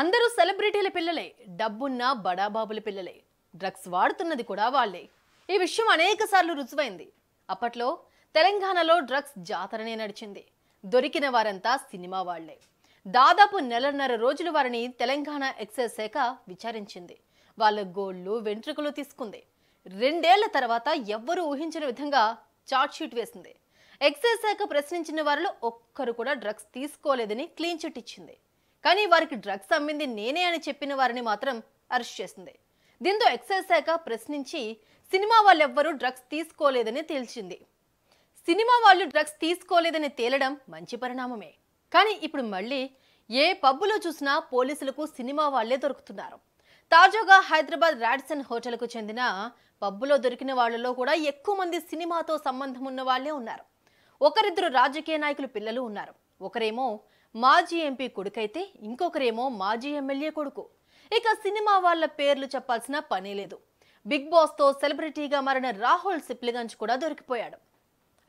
అందరూ సెలబ్రిటీల పిల్లలే డబ్బున్న బడాబాబుల పిల్లలే డ్రగ్స్ వాడుతున్నది కూడా వాళ్లే ఈ విషయం అనేక సార్లు రుజువైంది అప్పట్లో తెలంగాణలో డ్రగ్స్ జాతరనే నడిచింది దొరికిన వారంతా సినిమా వాళ్లే దాదాపు నెలన్నర రోజులు వారిని తెలంగాణ ఎక్సైజ్ శాఖ విచారించింది వాళ్ళ గోళ్లు వెంట్రుకలు తీసుకుంది రెండేళ్ల తర్వాత ఎవ్వరూ ఊహించిన విధంగా చార్జ్షీట్ వేసింది ఎక్సైజ్ శాఖ ప్రశ్నించిన వారిలో ఒక్కరు కూడా డ్రగ్స్ తీసుకోలేదని క్లీన్ చిట్ ఇచ్చింది కానీ వారికి డ్రగ్స్ అమ్మింది నేనే అని చెప్పిన వారిని మాత్రం అరెస్ట్ చేసింది దీంతో ఎక్సైజ్ శాఖ ప్రశ్నించి సినిమా వాళ్ళెవ్వరూ డ్రగ్స్ తీసుకోలేదని తేల్చింది సినిమా వాళ్ళు డ్రగ్స్ తీసుకోలేదని తేలడం మంచి పరిణామమే కానీ ఇప్పుడు మళ్ళీ ఏ పబ్బులో చూసినా పోలీసులకు సినిమా వాళ్లే దొరుకుతున్నారు తాజాగా హైదరాబాద్ రాడ్సన్ హోటల్కు చెందిన పబ్బులో దొరికిన వాళ్లలో కూడా ఎక్కువ మంది సినిమాతో సంబంధం ఉన్న వాళ్లే ఉన్నారు ఒకరిద్దరు రాజకీయ నాయకులు పిల్లలు ఉన్నారు ఒకరేమో మాజీ ఎంపీ కొడుకైతే ఇంకొకరేమో మాజీ ఎమ్మెల్యే కొడుకు ఇక సినిమా వాళ్ళ పేర్లు చెప్పాల్సిన పని లేదు బిగ్ బాస్తో సెలబ్రిటీగా మారిన రాహుల్ సిప్లిగంజ్ కూడా దొరికిపోయాడు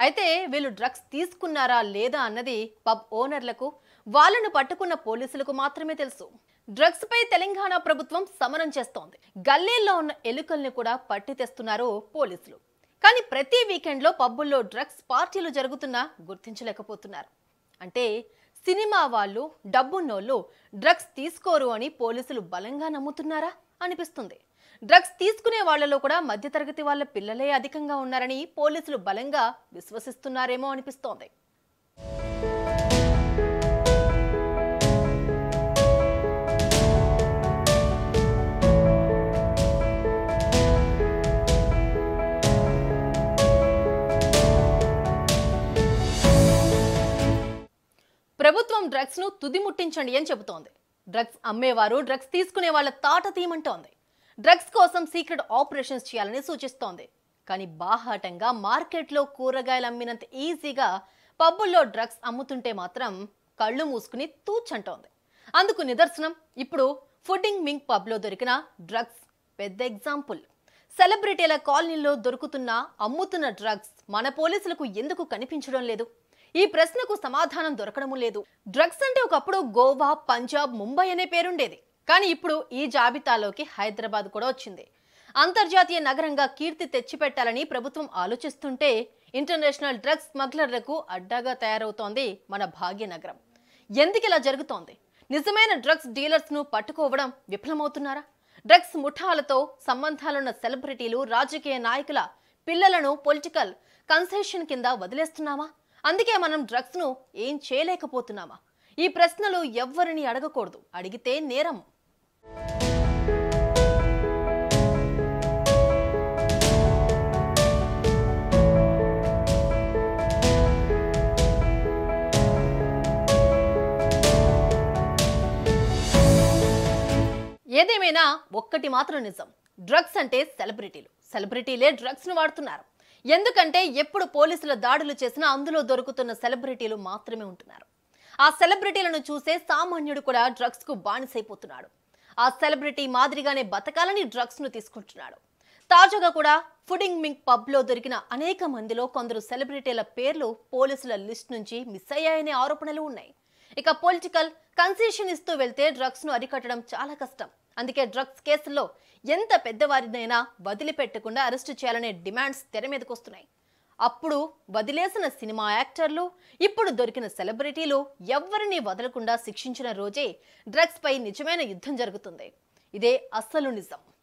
అయితే వీళ్ళు డ్రగ్స్ తీసుకున్నారా లేదా అన్నది పబ్ ఓనర్లకు వాళ్ళను పట్టుకున్న పోలీసులకు మాత్రమే తెలుసు డ్రగ్స్ పై తెలంగాణ ప్రభుత్వం సమరం చేస్తోంది గల్లీల్లో ఉన్న ఎలుకల్ని కూడా పట్టి తెస్తున్నారు పోలీసులు కానీ ప్రతి వీకెండ్లో పబ్బుల్లో డ్రగ్స్ పార్టీలు జరుగుతున్నా గుర్తించలేకపోతున్నారు అంటే సినిమా వాళ్ళు డబ్బున్నోళ్ళు డ్రగ్స్ తీసుకోరు అని పోలీసులు బలంగా నమ్ముతున్నారా అనిపిస్తుంది డ్రగ్స్ తీసుకునే వాళ్లలో కూడా మధ్యతరగతి వాళ్ళ పిల్లలే అధికంగా ఉన్నారని పోలీసులు బలంగా విశ్వసిస్తున్నారేమో అనిపిస్తోంది ప్రభుత్వం డ్రగ్స్ ను తుది ముట్టించండి అని చెబుతోంది డ్రగ్స్ అమ్మేవారు డ్రగ్స్ తీసుకునే వాళ్ళ తాట తీయమంటోంది డ్రగ్స్ కోసం సీక్రెట్ ఆపరేషన్స్ చేయాలని సూచిస్తోంది కానీ బాహాటంగా మార్కెట్లో కూరగాయలు అమ్మినంత ఈజీగా పబ్బుల్లో డ్రగ్స్ అమ్ముతుంటే మాత్రం కళ్ళు మూసుకుని తూచంటోంది అందుకు నిదర్శనం ఇప్పుడు ఫుడ్డింగ్ మింగ్ పబ్లో దొరికిన డ్రగ్స్ పెద్ద ఎగ్జాంపుల్ సెలబ్రిటీల కాలనీలో దొరుకుతున్న అమ్ముతున్న డ్రగ్స్ మన పోలీసులకు ఎందుకు కనిపించడం లేదు ఈ ప్రశ్నకు సమాధానం దొరకడం లేదు డ్రగ్స్ అంటే ఒకప్పుడు గోవా పంజాబ్ ముంబై అనే పేరుండేది కానీ ఇప్పుడు ఈ జాబితాలోకి హైదరాబాద్ కూడా వచ్చింది అంతర్జాతీయ నగరంగా కీర్తి తెచ్చిపెట్టాలని ప్రభుత్వం ఆలోచిస్తుంటే ఇంటర్నేషనల్ డ్రగ్స్ స్మగ్లర్లకు అడ్డాగా తయారవుతోంది మన భాగ్యనగరం ఎందుకిలా జరుగుతోంది నిజమైన డ్రగ్స్ డీలర్స్ను పట్టుకోవడం విఫలమవుతున్నారా డ్రగ్స్ ముఠాలతో సంబంధాలున్న సెలబ్రిటీలు రాజకీయ నాయకుల పిల్లలను పొలిటికల్ కన్సెషన్ కింద వదిలేస్తున్నామా అందుకే మనం డ్రగ్స్ను ఏం చేయలేకపోతున్నామా ఈ ప్రశ్నలు ఎవ్వరిని అడగకూడదు అడిగితే నేరం ఏదేమైనా ఒక్కటి మాత్రం నిజం డ్రగ్స్ అంటే సెలబ్రిటీలు సెలబ్రిటీలే డ్రగ్స్ను వాడుతున్నారు ఎందుకంటే ఎప్పుడు పోలీసుల దాడులు చేసినా అందులో దొరుకుతున్న సెలబ్రిటీలు మాత్రమే ఉంటున్నారు ఆ సెలబ్రిటీలను చూసే సామాన్యుడు కూడా డ్రగ్స్కు బానిసైపోతున్నాడు ఆ సెలబ్రిటీ మాదిరిగానే బతకాలని డ్రగ్స్ను తీసుకుంటున్నాడు తాజాగా కూడా ఫుడింగ్ పబ్ పబ్లో దొరికిన అనేక మందిలో కొందరు సెలబ్రిటీల పేర్లు పోలీసుల లిస్ట్ నుంచి మిస్ అయ్యాయనే ఆరోపణలు ఉన్నాయి ఇక పొలిటికల్ కన్సెషన్ ఇస్తూ వెళ్తే డ్రగ్స్ ను అరికట్టడం చాలా కష్టం అందుకే డ్రగ్స్ కేసుల్లో ఎంత పెద్దవారినైనా వదిలిపెట్టకుండా అరెస్టు చేయాలనే డిమాండ్స్ తెర మీదకు వస్తున్నాయి అప్పుడు వదిలేసిన సినిమా యాక్టర్లు ఇప్పుడు దొరికిన సెలబ్రిటీలు ఎవ్వరిని వదలకుండా శిక్షించిన రోజే డ్రగ్స్పై నిజమైన యుద్ధం జరుగుతుంది ఇదే అస్సలు నిజం